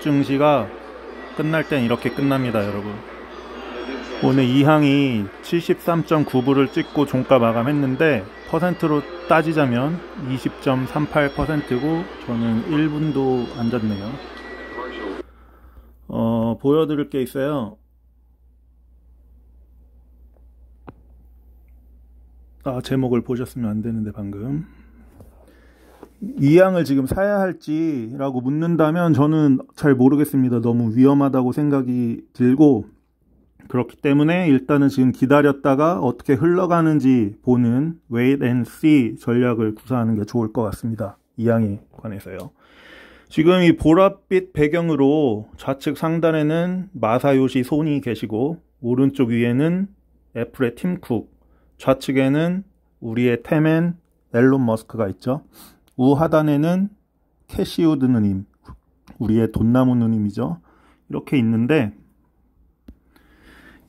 증시가 끝날 땐 이렇게 끝납니다 여러분 오늘 2항이 73.9불을 찍고 종가 마감했는데 퍼센트로 따지자면 20.38%고 저는 1분도 안 잤네요 어, 보여드릴 게 있어요 아 제목을 보셨으면 안 되는데 방금 이 양을 지금 사야 할지라고 묻는다면 저는 잘 모르겠습니다. 너무 위험하다고 생각이 들고 그렇기 때문에 일단은 지금 기다렸다가 어떻게 흘러가는지 보는 wait and see 전략을 구사하는 게 좋을 것 같습니다. 이 양에 관해서요. 지금 이 보랏빛 배경으로 좌측 상단에는 마사요시 손이 계시고 오른쪽 위에는 애플의 팀쿡 좌측에는 우리의 테멘 앨론 머스크가 있죠. 우하단에는 캐시우드 누님, 우리의 돈나무 누님이죠. 이렇게 있는데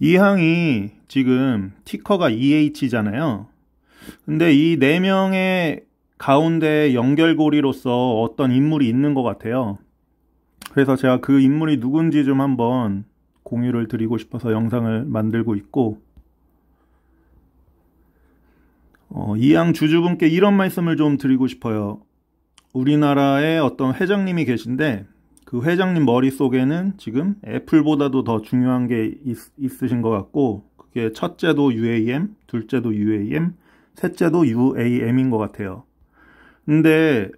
이 항이 지금 티커가 EH잖아요. 근데 이 네 명의 가운데 연결고리로서 어떤 인물이 있는 것 같아요. 그래서 제가 그 인물이 누군지 좀 한번 공유를 드리고 싶어서 영상을 만들고 있고 어, 이 양 주주분께 이런 말씀을 좀 드리고 싶어요. 우리나라에 어떤 회장님이 계신데 그 회장님 머릿속에는 지금 애플보다도 더 중요한 게 있, 으신것 같고 그게 첫째도 UAM, 둘째도 UAM, 셋째도 UAM인 것 같아요. 근데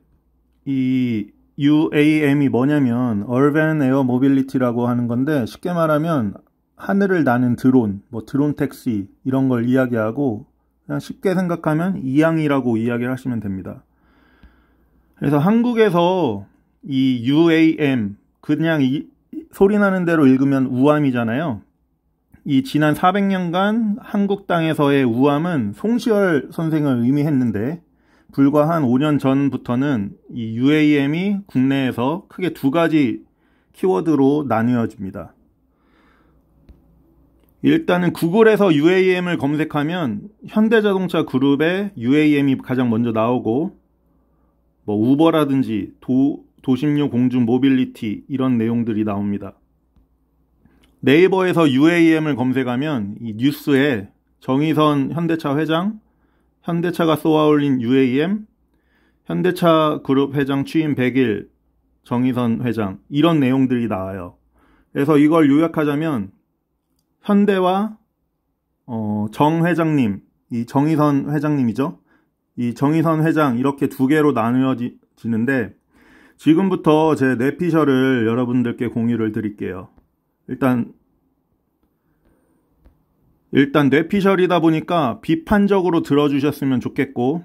이 UAM이 뭐냐면 Urban Air Mobility라고 하는 건데 쉽게 말하면 하늘을 나는 드론, 뭐 드론 택시 이런 걸 이야기하고 그냥 쉽게 생각하면 이양이라고 이야기를 하시면 됩니다. 그래서 한국에서 이 UAM 그냥 이, 소리 나는 대로 읽으면 우암이잖아요. 이 지난 400년간 한국 땅에서의 우암은 송시열 선생을 의미했는데 불과 한 5년 전부터는 이 UAM이 국내에서 크게 두 가지 키워드로 나뉘어집니다. 일단은 구글에서 UAM을 검색하면 현대자동차 그룹의 UAM이 가장 먼저 나오고 뭐 우버라든지 도, 도심료 공중 모빌리티 이런 내용들이 나옵니다. 네이버에서 UAM을 검색하면 이 뉴스에 정의선 현대차 회장, 현대차가 쏘아올린 UAM, 현대차 그룹 회장 취임 100일, 정의선 회장 이런 내용들이 나와요. 그래서 이걸 요약하자면 현대와 어, 정 회장님, 이 정의선 회장님이죠. 이 정의선 회장 이렇게 두 개로 나누어지는데 지금부터 제 뇌피셜을 여러분들께 공유를 드릴게요. 일단 일단 뇌피셜이다 보니까 비판적으로 들어주셨으면 좋겠고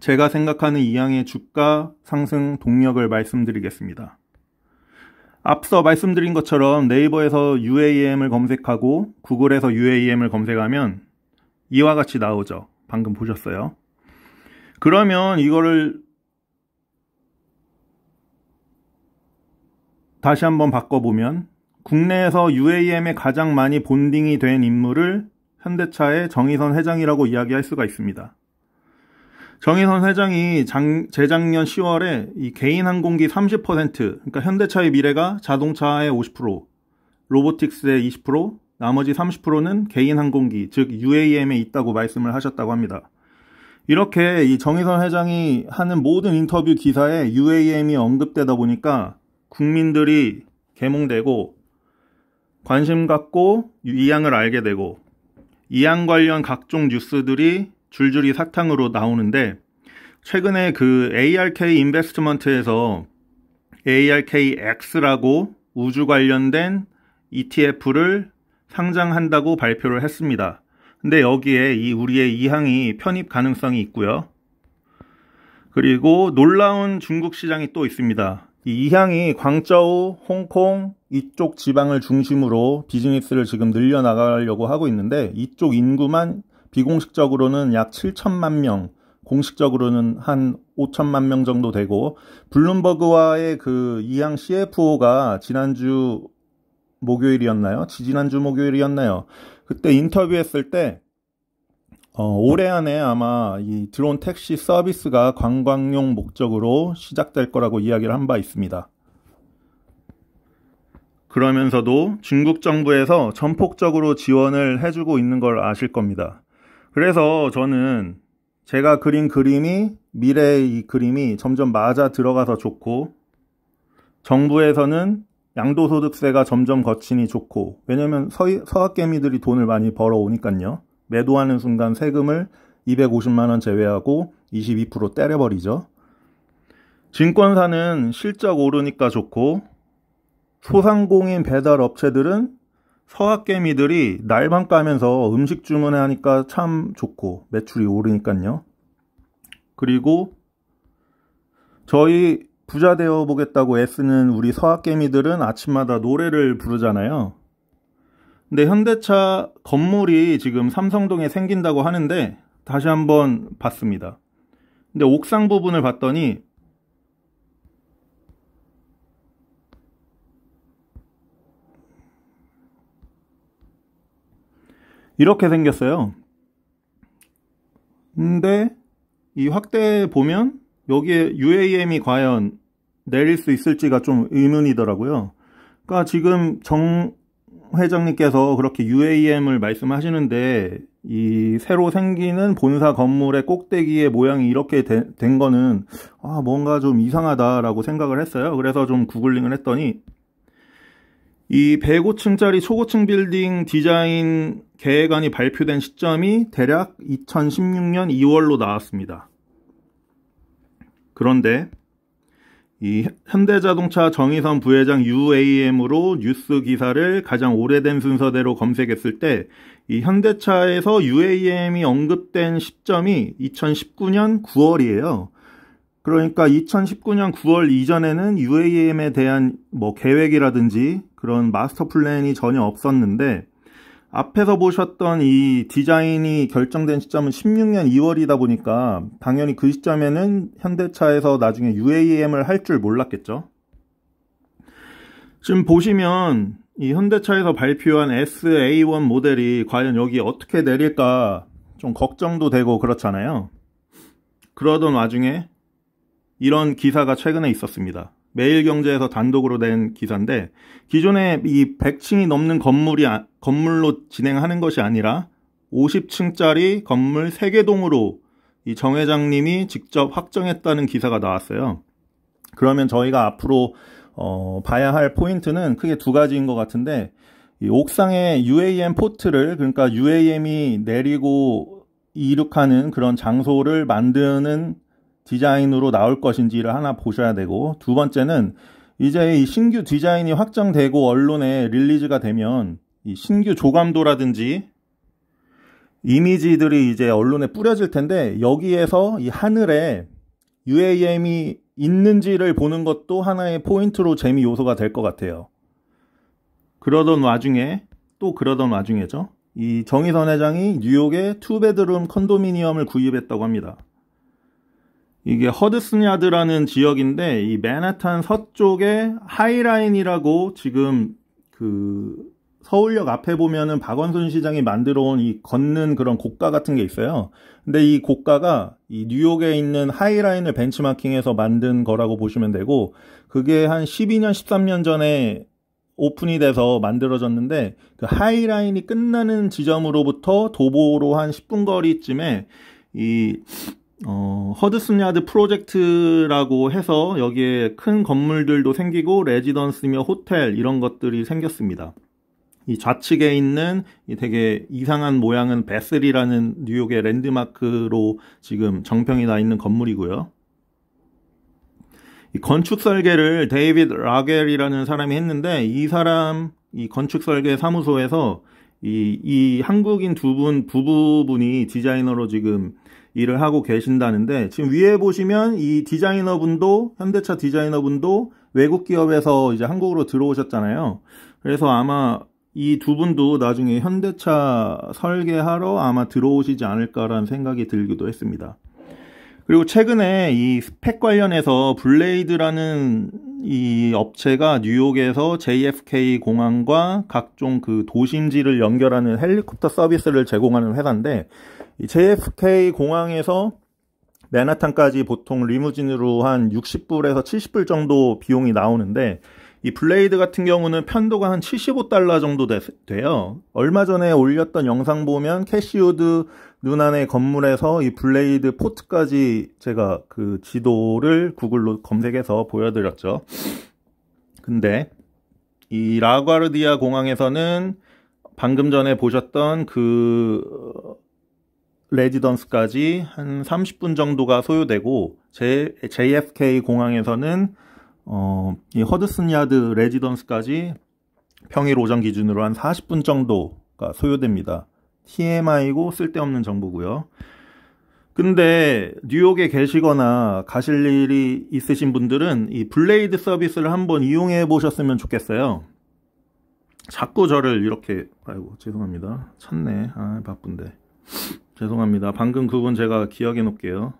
제가 생각하는 이양의 주가 상승 동력을 말씀드리겠습니다. 앞서 말씀드린 것처럼 네이버에서 UAM을 검색하고 구글에서 UAM을 검색하면 이와 같이 나오죠. 방금 보셨어요. 그러면 이거를 다시 한번 바꿔보면 국내에서 UAM에 가장 많이 본딩이 된 인물을 현대차의 정의선 회장이라고 이야기할 수가 있습니다. 정인선 회장이 장, 재작년 10월에 이 개인 항공기 30% 그러니까 현대차의 미래가 자동차의 50%, 로보틱스의 20%, 나머지 30%는 개인 항공기 즉 UAM에 있다고 말씀을 하셨다고 합니다. 이렇게 이 정의선 회장이 하는 모든 인터뷰 기사에 UAM이 언급되다 보니까 국민들이 개몽되고 관심 갖고 이양을 알게 되고 이 양 관련 각종 뉴스들이 줄줄이 사탕으로 나오는데 최근에 그 ARK 인베스트먼트에서 ARKX라고 우주 관련된 ETF를 상장한다고 발표를 했습니다. 근데 여기에 이 우리의 이항이 편입 가능성이 있고요. 그리고 놀라운 중국 시장이 또 있습니다. 이 이항이 광저우, 홍콩 이쪽 지방을 중심으로 비즈니스를 지금 늘려나가려고 하고 있는데 이쪽 인구만 비공식적으로는 약 7천만 명, 공식적으로는 한 5천만 명 정도 되고 블룸버그와의 그 이양 CFO가 지난주 목요일이었나요? 지지난주 목요일이었나요? 그때 인터뷰했을 때 어, 올해 안에 아마 이 드론 택시 서비스가 관광용 목적으로 시작될 거라고 이야기를 한 바 있습니다. 그러면서도 중국 정부에서 전폭적으로 지원을 해주고 있는 걸 아실 겁니다. 그래서 저는 제가 그린 그림이 미래의 이 그림이 점점 맞아 들어가서 좋고 정부에서는 양도소득세가 점점 거친이 좋고 왜냐면 서학개미들이 돈을 많이 벌어오니깐요 매도하는 순간 세금을 250만원 제외하고 22% 때려버리죠 증권사는 실적 오르니까 좋고 소상공인 배달 업체들은 서학개미들이 날밤 까면서 음식 주문하니까 참 좋고 매출이 오르니까요. 그리고 저희 부자 되어 보겠다고 애쓰는 우리 서학개미들은 아침마다 노래를 부르잖아요. 근데 현대차 건물이 지금 삼성동에 생긴다고 하는데 다시 한번 봤습니다. 근데 옥상 부분을 봤더니 이렇게 생겼어요. 근데 이 확대 보면 여기에 UAM이 과연 내릴 수 있을지가 좀 의문이더라고요. 그러니까 지금 정 회장님께서 그렇게 UAM을 말씀하시는데 이 새로 생기는 본사 건물의 꼭대기의 모양이 이렇게 되, 된 거는 아 뭔가 좀 이상하다라고 생각을 했어요. 그래서 좀 구글링을 했더니 이 105층짜리 초고층 빌딩 디자인 계획안이 발표된 시점이 대략 2016년 2월로 나왔습니다. 그런데 이 현대자동차 정의선 부회장 UAM으로 뉴스 기사를 가장 오래된 순서대로 검색했을 때이 현대차에서 UAM이 언급된 시점이 2019년 9월이에요. 그러니까 2019년 9월 이전에는 UAM에 대한 뭐 계획이라든지 그런 마스터 플랜이 전혀 없었는데 앞에서 보셨던 이 디자인이 결정된 시점은 16년 2월이다 보니까 당연히 그 시점에는 현대차에서 나중에 UAM을 할 줄 몰랐겠죠. 지금 보시면 이 현대차에서 발표한 SA1 모델이 과연 여기 어떻게 내릴까 좀 걱정도 되고 그렇잖아요. 그러던 와중에 이런 기사가 최근에 있었습니다. 매일경제에서 단독으로 된 기사인데 기존에 이 100층이 넘는 건물이 아, 건물로 진행하는 것이 아니라 50층짜리 건물 3개동으로 이정 회장님이 직접 확정했다는 기사가 나왔어요. 그러면 저희가 앞으로 어, 봐야 할 포인트는 크게 두 가지인 것 같은데 옥상에 UAM 포트를 그러니까 UAM이 내리고 이륙하는 그런 장소를 만드는 디자인으로 나올 것인지를 하나 보셔야 되고 두 번째는 이제 이 신규 디자인이 확정되고 언론에 릴리즈가 되면 이 신규 조감도라든지 이미지들이 이제 언론에 뿌려질 텐데 여기에서 이 하늘에 UAM이 있는지를 보는 것도 하나의 포인트로 재미 요소가 될 것 같아요. 그러던 와중에 또 그러던 와중에죠. 이 정의선 회장이 뉴욕의 투베드룸 컨도미니엄을 구입했다고 합니다. 이게 허드슨야드라는 지역인데 이맨해탄 서쪽에 하이라인이라고 지금 그 서울역 앞에 보면은 박원순 시장이 만들어 온 이 걷는 그런 고가 같은 게 있어요. 근데 이 고가가 이 뉴욕에 있는 하이라인을 벤치마킹해서 만든 거라고 보시면 되고 그게 한 12년 13년 전에 오픈이 돼서 만들어졌는데 그 하이라인이 끝나는 지점으로부터 도보로 한 10분 거리쯤에 이 어, 허드슨 야드 프로젝트라고 해서 여기에 큰 건물들도 생기고 레지던스며 호텔 이런 것들이 생겼습니다. 이 좌측에 있는 이 되게 이상한 모양은 베슬이라는 뉴욕의 랜드마크로 지금 정평이 나 있는 건물이고요. 이 건축 설계를 데이빗 라겔이라는 사람이 했는데 이 사람 이 건축 설계 사무소에서 이, 이 한국인 두 분 부부분이 디자이너로 지금 일을 하고 계신다는데 지금 위에 보시면 이 디자이너분도 현대차 디자이너분도 외국 기업에서 이제 한국으로 들어오셨잖아요. 그래서 아마 이 두 분도 나중에 현대차 설계하러 아마 들어오시지 않을까라는 생각이 들기도 했습니다. 그리고 최근에 이 스펙 관련해서 블레이드라는 이 업체가 뉴욕에서 JFK 공항과 각종 그 도심지를 연결하는 헬리콥터 서비스를 제공하는 회사인데 이 JFK 공항에서 맨하탄까지 보통 리무진으로 한 60불에서 70불 정도 비용이 나오는데 이 블레이드 같은 경우는 편도가 한 75달러 정도 되, 돼요. 얼마 전에 올렸던 영상 보면 캐시우드 누나네 건물에서 이 블레이드 포트까지 제가 그 지도를 구글로 검색해서 보여드렸죠. 근데 이 라과르디아 공항에서는 방금 전에 보셨던 그 레지던스까지 한 30분 정도가 소요되고 제, JFK 공항에서는 어, 이 허드슨 야드 레지던스까지 평일 오전 기준으로 한 40분 정도가 소요됩니다. TMI고 쓸데없는 정보고요. 근데 뉴욕에 계시거나 가실 일이 있으신 분들은 이 블레이드 서비스를 한번 이용해 보셨으면 좋겠어요. 자꾸 저를 이렇게 아이고 죄송합니다. 찾네. 아 바쁜데. 죄송합니다. 방금 그분 제가 기억해 놓을게요.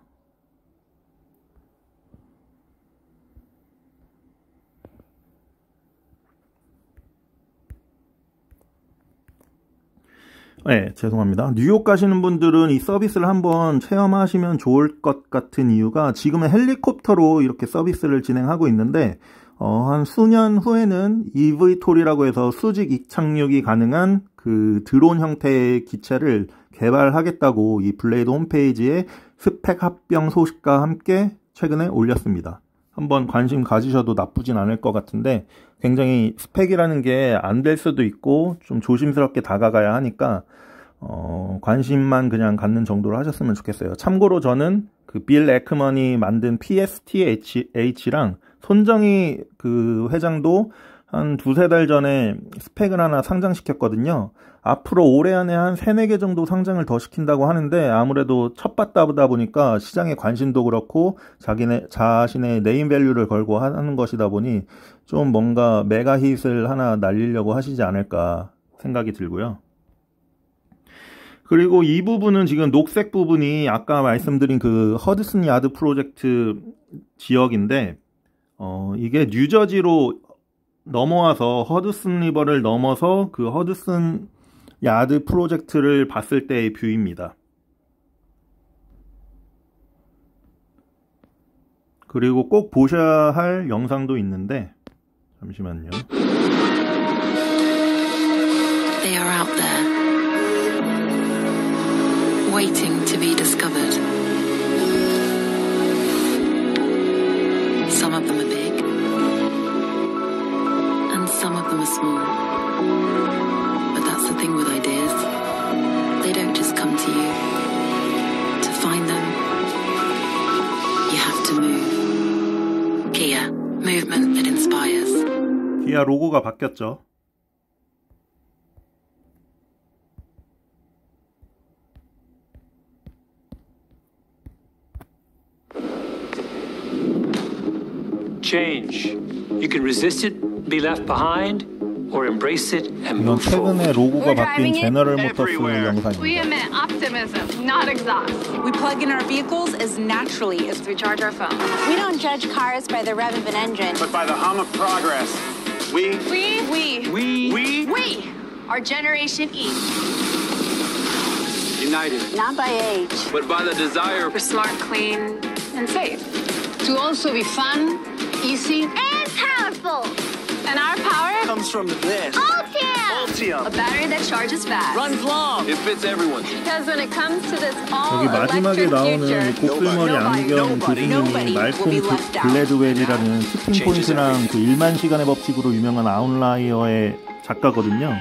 네, 죄송합니다. 뉴욕 가시는 분들은 이 서비스를 한번 체험하시면 좋을 것 같은 이유가 지금은 헬리콥터로 이렇게 서비스를 진행하고 있는데 어, 한 수년 후에는 EV톨이라고 해서 수직 이착륙이 가능한 그 드론 형태의 기체를 개발하겠다고 이 블레이드 홈페이지에 스펙 합병 소식과 함께 최근에 올렸습니다. 한번 관심 가지셔도 나쁘진 않을 것 같은데 굉장히 스펙이라는 게 안 될 수도 있고 좀 조심스럽게 다가가야 하니까 어, 관심만 그냥 갖는 정도로 하셨으면 좋겠어요. 참고로 저는 그 빌 에크먼이 만든 PSTH랑 손정희 그 회장도 한 두세 달 전에 스펙을 하나 상장시켰거든요. 앞으로 올해 안에 한 3, 4개 정도 상장을 더 시킨다고 하는데 아무래도 첫바다보다 보니까 시장의 관심도 그렇고 자기네 자신의 네임밸류를 걸고 하는 것이다 보니 좀 뭔가 메가힛을 하나 날리려고 하시지 않을까 생각이 들고요. 그리고 이 부분은 지금 녹색 부분이 아까 말씀드린 그 허드슨 야드 프로젝트 지역인데 어 이게 뉴저지로 넘어와서 허드슨 리버를 넘어서 그 허드슨 야드 프로젝트를 봤을 때의 뷰입니다. 그리고 꼭 보셔야 할 영상도 있는데 잠시만요. They are out there waiting to be discovered. Some of them are big and some of them are small. working with ideas, they don't just come to you. To find them, you have to move. Kia, movement that inspires. Kia 로고가 바뀌었죠. Change. You can resist it, be left behind, or embrace it and move forward. We're driving 모터스 We emit optimism, not exhaust. We plug in our vehicles as naturally as we charge our phones. We don't judge cars by the rev of an engine, but by the hum of progress. We we we we we we are Generation E. United. Not by age, but by the desire for smart, clean, and safe. To also be fun, easy, and powerful. And our power comes from this. Altium. Altium. A battery that charges fast. Runs long. It fits everyone. Because when it comes to this all 여기 마지막에 나오는 곱슬머리 안경 교수님이 말콤 그 블레드웰이라는 스팅 포인트랑 그 1만 시간의 법칙으로 유명한 아웃라이어의 작가거든요.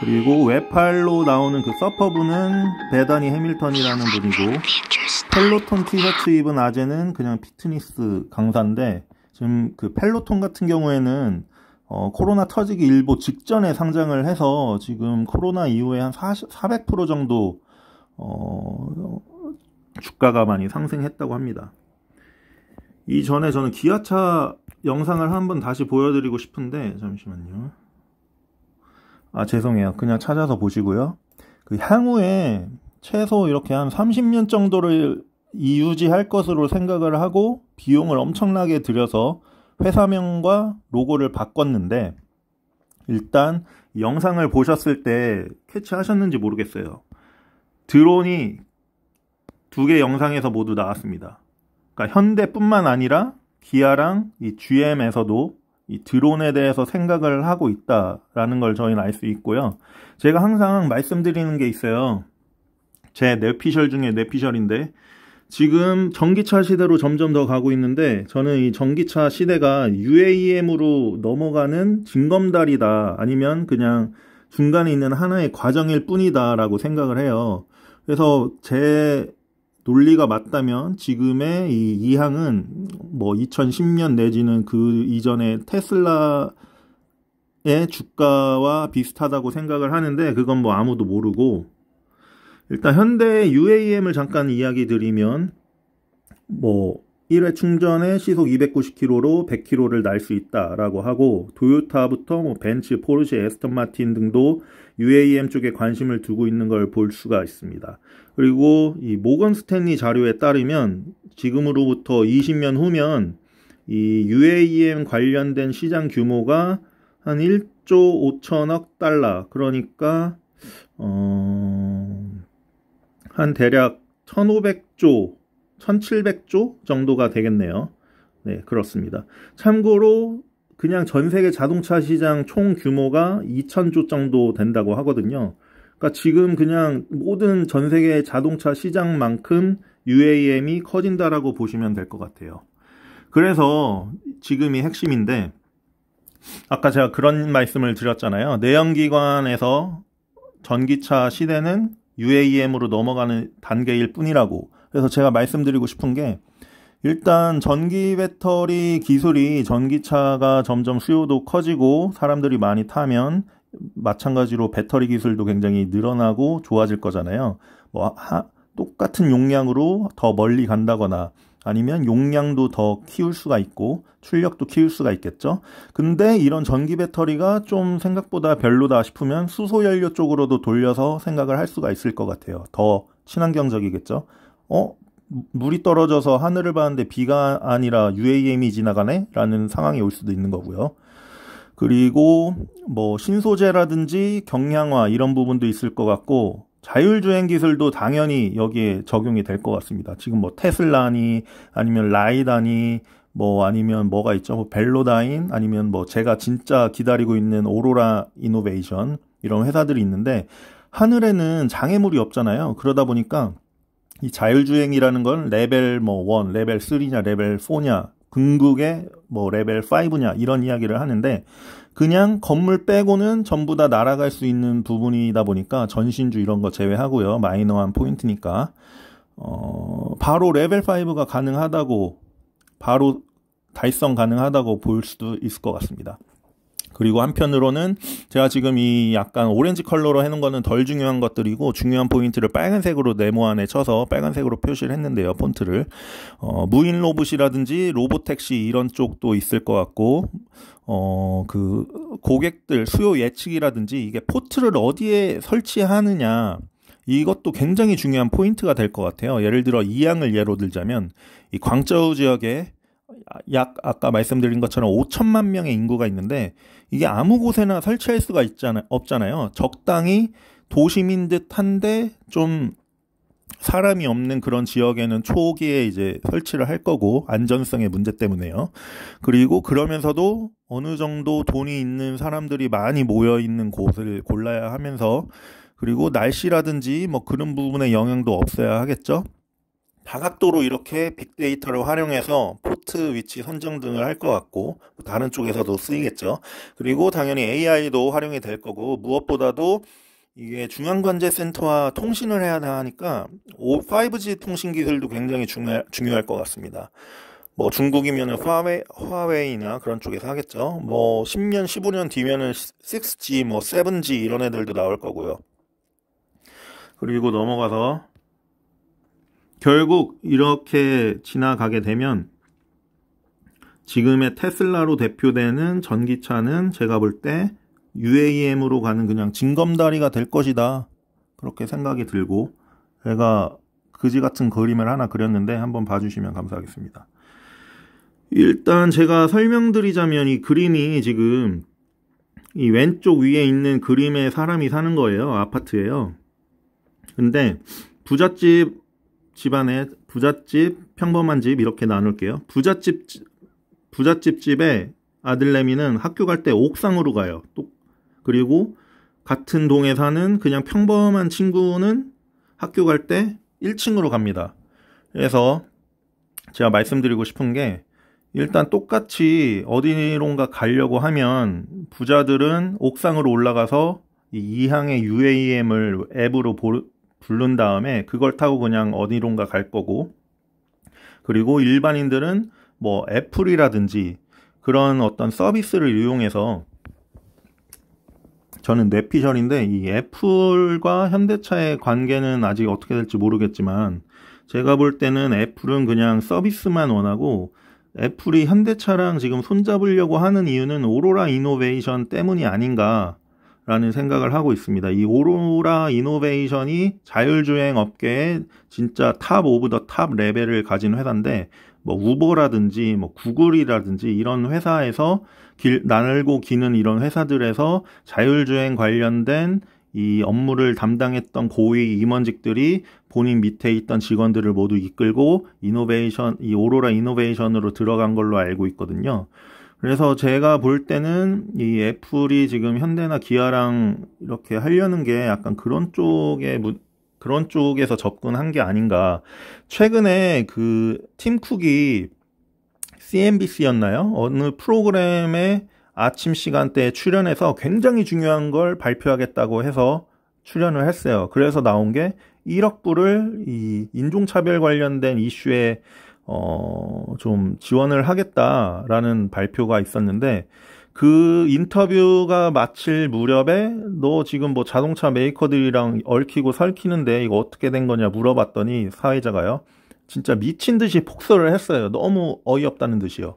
그리고 웹팔로 나오는 그 서퍼분은 베다니 해밀턴이라는 분이고 펠로톤 티셔츠 입은 아재는 그냥 피트니스 강사인데 지금 그 펠로톤 같은 경우에는 어, 코로나 터지기 일보 직전에 상장을 해서 지금 코로나 이후에 한 40, 400% 정도 어, 주가가 많이 상승했다고 합니다. 이전에 저는 기아차 영상을 한번 다시 보여드리고 싶은데 잠시만요. 아 죄송해요. 그냥 찾아서 보시고요. 그 향후에 최소 이렇게 한 30년 정도를 이유지할 것으로 생각을 하고 비용을 엄청나게 들여서 회사명과 로고를 바꿨는데 일단 영상을 보셨을 때 캐치하셨는지 모르겠어요. 드론이 두 개 영상에서 모두 나왔습니다. 그러니까 현대뿐만 아니라 기아랑 이 GM에서도 이 드론에 대해서 생각을 하고 있다라는 걸 저희는 알 수 있고요. 제가 항상 말씀드리는 게 있어요. 제 뇌피셜 중에 뇌피셜인데 지금 전기차 시대로 점점 더 가고 있는데 저는 이 전기차 시대가 UAM으로 넘어가는 징검다리다 아니면 그냥 중간에 있는 하나의 과정일 뿐이다라고 생각을 해요. 그래서 제 논리가 맞다면 지금의 이이항은뭐 2010년 내지는 그 이전에 테슬라의 주가와 비슷하다고 생각을 하는데 그건 뭐 아무도 모르고 일단 현대의 UAM을 잠깐 이야기 드리면 뭐 1회 충전에 시속 290km로 100km를 날 수 있다라고 하고 도요타부터 뭐 벤츠, 포르쉐, 에스턴 마틴 등도 UAM 쪽에 관심을 두고 있는 걸 볼 수가 있습니다. 그리고 이 모건 스탠리 자료에 따르면 지금으로부터 20년 후면 이 UAM 관련된 시장 규모가 한 1조 5천억 달러 그러니까 어한 대략 1500조, 1700조 정도가 되겠네요. 네, 그렇습니다. 참고로 그냥 전 세계 자동차 시장 총 규모가 2000조 정도 된다고 하거든요. 그러니까 지금 그냥 모든 전 세계 자동차 시장만큼 UAM이 커진다라고 보시면 될 것 같아요. 그래서 지금이 핵심인데 아까 제가 그런 말씀을 드렸잖아요. 내연기관에서 전기차 시대는 UAM으로 넘어가는 단계일 뿐이라고. 그래서 제가 말씀드리고 싶은 게 일단 전기 배터리 기술이 전기차가 점점 수요도 커지고 사람들이 많이 타면 마찬가지로 배터리 기술도 굉장히 늘어나고 좋아질 거잖아요. 뭐 하, 똑같은 용량으로 더 멀리 간다거나 아니면 용량도 더 키울 수가 있고 출력도 키울 수가 있겠죠. 근데 이런 전기 배터리가 좀 생각보다 별로다 싶으면 수소 연료 쪽으로도 돌려서 생각을 할 수가 있을 것 같아요. 더 친환경적이겠죠. 어, 물이 떨어져서 하늘을 봤는데 비가 아니라 UAM이 지나가네? 라는 상황이 올 수도 있는 거고요. 그리고 뭐 신소재라든지 경량화 이런 부분도 있을 것 같고 자율주행 기술도 당연히 여기에 적용이 될 것 같습니다. 지금 뭐 테슬라니 아니면 라이다니 뭐 아니면 뭐가 있죠? 뭐 벨로다인 아니면 뭐 제가 진짜 기다리고 있는 오로라 이노베이션 이런 회사들이 있는데 하늘에는 장애물이 없잖아요. 그러다 보니까 이 자율주행이라는 건 레벨 뭐 1, 레벨 3냐, 레벨 4냐, 궁극의 뭐 레벨 5냐 이런 이야기를 하는데 그냥 건물 빼고는 전부 다 날아갈 수 있는 부분이다 보니까 전신주 이런 거 제외하고요. 마이너한 포인트니까. 어, 바로 레벨 5가 가능하다고 바로 달성 가능하다고 볼 수도 있을 것 같습니다. 그리고 한편으로는 제가 지금 이 약간 오렌지 컬러로 해놓은 거는 덜 중요한 것들이고 중요한 포인트를 빨간색으로 네모 안에 쳐서 빨간색으로 표시를 했는데요. 폰트를 어, 무인 로봇이라든지 로봇 택시 이런 쪽도 있을 것 같고 어, 그 고객들 수요 예측이라든지 이게 포트를 어디에 설치하느냐 이것도 굉장히 중요한 포인트가 될 것 같아요. 예를 들어 이양을 예로 들자면 이 광저우 지역에 약 아까 말씀드린 것처럼 5천만 명의 인구가 있는데 이게 아무 곳에나 설치할 수가 있잖아, 없잖아요. 적당히 도심인 듯한데 좀 사람이 없는 그런 지역에는 초기에 이제 설치를 할 거고 안전성의 문제 때문에요. 그리고 그러면서도 어느 정도 돈이 있는 사람들이 많이 모여 있는 곳을 골라야 하면서 그리고 날씨라든지 뭐 그런 부분에 영향도 없어야 하겠죠. 다각도로 이렇게 빅데이터를 활용해서 포트 위치 선정 등을 할 것 같고 다른 쪽에서도 쓰이겠죠. 그리고 당연히 AI도 활용이 될 거고 무엇보다도 이게 중앙관제센터와 통신을 해야 하니까 5G 통신 기술도 굉장히 중요, 중요할 것 같습니다. 뭐 중국이면 화웨이, 화웨이나 그런 쪽에서 하겠죠. 뭐 10년, 15년 뒤면은 6G, 뭐 7G 이런 애들도 나올 거고요. 그리고 넘어가서 결국 이렇게 지나가게 되면 지금의 테슬라로 대표되는 전기차는 제가 볼 때 UAM으로 가는 그냥 징검다리가 될 것이다. 그렇게 생각이 들고 제가 그지 같은 그림을 하나 그렸는데 한번 봐주시면 감사하겠습니다. 일단 제가 설명드리자면 이 그림이 지금 이 왼쪽 위에 있는 그림에 사람이 사는 거예요. 아파트예요. 근데 부잣집 집안에 부잣집, 평범한 집 이렇게 나눌게요. 부잣집 부잣집 집에 아들내미는 학교 갈 때 옥상으로 가요. 또 그리고 같은 동에 사는 그냥 평범한 친구는 학교 갈 때 1층으로 갑니다. 그래서 제가 말씀드리고 싶은 게 일단 똑같이 어디론가 가려고 하면 부자들은 옥상으로 올라가서 이이항의 UAM을 앱으로 보, 부른 다음에 그걸 타고 그냥 어디론가 갈 거고 그리고 일반인들은 뭐 애플이라든지 그런 어떤 서비스를 이용해서 저는 뇌피셜인데 이 애플과 현대차의 관계는 아직 어떻게 될지 모르겠지만 제가 볼 때는 애플은 그냥 서비스만 원하고 애플이 현대차랑 지금 손잡으려고 하는 이유는 오로라 이노베이션 때문이 아닌가 라는 생각을 하고 있습니다. 이 오로라 이노베이션이 자율주행 업계에 진짜 탑 오브 더 탑 레벨을 가진 회사인데 뭐 우버라든지 뭐 구글이라든지 이런 회사에서 길, 날고 기는 이런 회사들에서 자율주행 관련된 이 업무를 담당했던 고위 임원직들이 본인 밑에 있던 직원들을 모두 이끌고 이노베이션 이 오로라 이노베이션으로 들어간 걸로 알고 있거든요. 그래서 제가 볼 때는 이 애플이 지금 현대나 기아랑 이렇게 하려는 게 약간 그런 쪽에 그런 쪽에서 접근한 게 아닌가. 최근에 그팀 쿡이 CNBC였나요? 어느 프로그램에 아침 시간대에 출연해서 굉장히 중요한 걸 발표하겠다고 해서 출연을 했어요. 그래서 나온 게 1억 불을 이 인종차별 관련된 이슈에 어, 좀 지원을 하겠다라는 발표가 있었는데 그 인터뷰가 마칠 무렵에 너 지금 뭐 자동차 메이커들이랑 얽히고 설키는데 이거 어떻게 된 거냐 물어봤더니 사회자가요. 진짜 미친 듯이 폭설을 했어요. 너무 어이없다는 듯이요.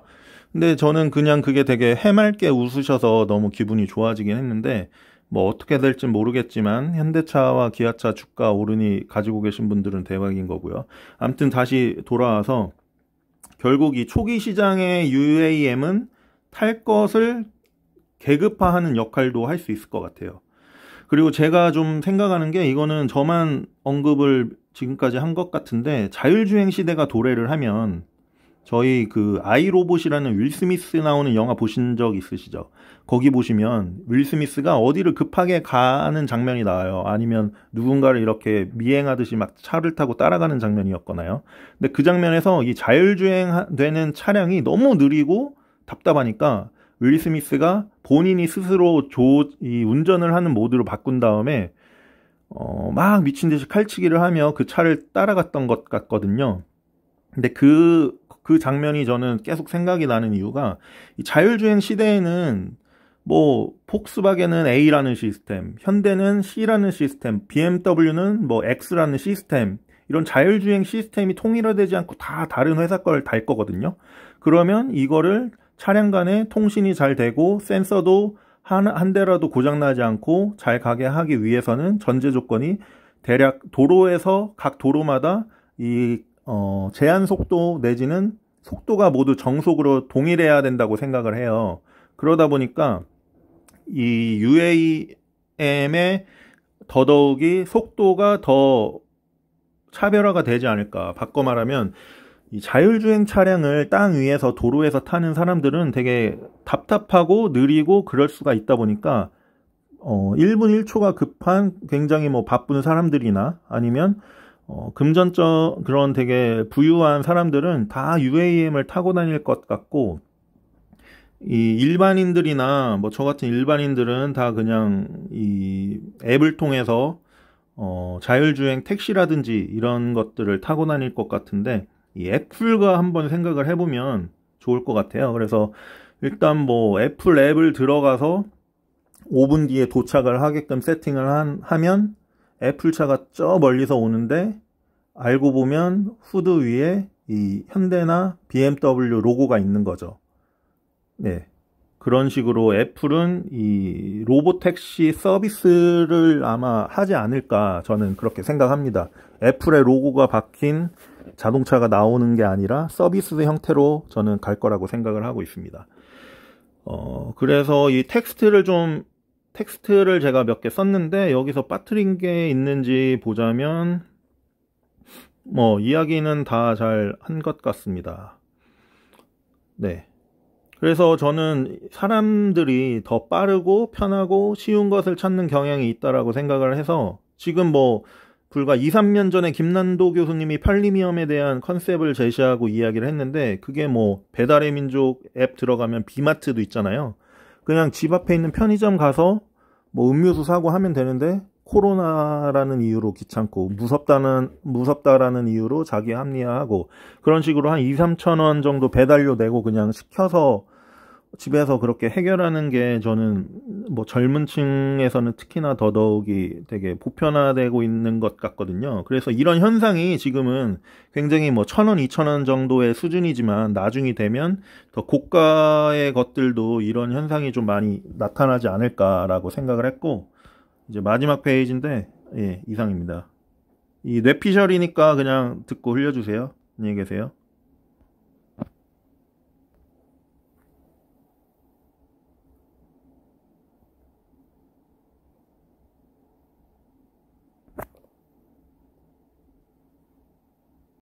근데 저는 그냥 그게 되게 해맑게 웃으셔서 너무 기분이 좋아지긴 했는데 뭐 어떻게 될진 모르겠지만 현대차와 기아차 주가 오르니 가지고 계신 분들은 대박인 거고요. 아무튼 다시 돌아와서 결국 이 초기 시장의 UAM은 탈 것을 계급화하는 역할도 할 수 있을 것 같아요. 그리고 제가 좀 생각하는 게 이거는 저만 언급을 지금까지 한 것 같은데 자율주행 시대가 도래를 하면 저희 그 아이로봇이라는 윌 스미스 나오는 영화 보신 적 있으시죠? 거기 보시면 윌 스미스가 어디를 급하게 가는 장면이 나와요. 아니면 누군가를 이렇게 미행하듯이 막 차를 타고 따라가는 장면이었거나요. 근데 그 장면에서 이 자율주행되는 차량이 너무 느리고 답답하니까 윌 스미스가 본인이 스스로 조, 이 운전을 하는 모드로 바꾼 다음에 어, 막 미친 듯이 칼치기를 하며 그 차를 따라갔던 것 같거든요. 근데 그, 그 장면이 저는 계속 생각이 나는 이유가 자율주행 시대에는 뭐 폭스바겐은 A라는 시스템, 현대는 C라는 시스템, BMW는 뭐 X라는 시스템 이런 자율주행 시스템이 통일화되지 않고 다 다른 회사 걸 달 거거든요. 그러면 이거를 차량 간에 통신이 잘 되고 센서도 한, 한 대라도 고장나지 않고 잘 가게 하기 위해서는 전제 조건이 대략 도로에서 각 도로마다 이 어, 제한 속도 내지는 속도가 모두 정속으로 동일해야 된다고 생각을 해요. 그러다 보니까 이 UAM의 더더욱이 속도가 더 차별화가 되지 않을까. 바꿔 말하면 이 자율주행 차량을 땅 위에서 도로에서 타는 사람들은 되게 답답하고 느리고 그럴 수가 있다 보니까 어 1분 1초가 급한 굉장히 뭐 바쁜 사람들이나 아니면 어, 금전적 그런 되게 부유한 사람들은 다 UAM을 타고 다닐 것 같고 이 일반인들이나 뭐 저 같은 일반인들은 다 그냥 이 앱을 통해서 어, 자율주행 택시라든지 이런 것들을 타고 다닐 것 같은데 이 애플과 한번 생각을 해보면 좋을 것 같아요. 그래서 일단 뭐 애플 앱을 들어가서 5분 뒤에 도착을 하게끔 세팅을 한, 하면 애플차가 저 멀리서 오는데 알고 보면 후드 위에 이 현대나 BMW 로고가 있는 거죠. 네. 그런 식으로 애플은 이 로보택시 서비스를 아마 하지 않을까 저는 그렇게 생각합니다. 애플의 로고가 박힌 자동차가 나오는 게 아니라 서비스 형태로 저는 갈 거라고 생각을 하고 있습니다. 어, 그래서 이 텍스트를 좀 텍스트를 제가 몇 개 썼는데 여기서 빠뜨린 게 있는지 보자면 뭐 이야기는 다 잘 한 것 같습니다. 네. 그래서 저는 사람들이 더 빠르고 편하고 쉬운 것을 찾는 경향이 있다라고 생각을 해서 지금 뭐 불과 2, 3년 전에 김난도 교수님이 팔리미엄에 대한 컨셉을 제시하고 이야기를 했는데 그게 뭐 배달의 민족 앱 들어가면 비마트도 있잖아요. 그냥 집 앞에 있는 편의점 가서 뭐 음료수 사고 하면 되는데 코로나라는 이유로 귀찮고 무섭다는 무섭다라는 이유로 자기 합리화하고 그런 식으로 한 2, 3천 원 정도 배달료 내고 그냥 시켜서 집에서 그렇게 해결하는 게 저는 뭐 젊은 층에서는 특히나 더더욱이 되게 보편화되고 있는 것 같거든요. 그래서 이런 현상이 지금은 굉장히 뭐 천 원, 이천 원 정도의 수준이지만 나중이 되면 더 고가의 것들도 이런 현상이 좀 많이 나타나지 않을까라고 생각을 했고 이제 마지막 페이지인데 예, 이상입니다. 이 뇌피셜이니까 그냥 듣고 흘려주세요. 안녕히 계세요.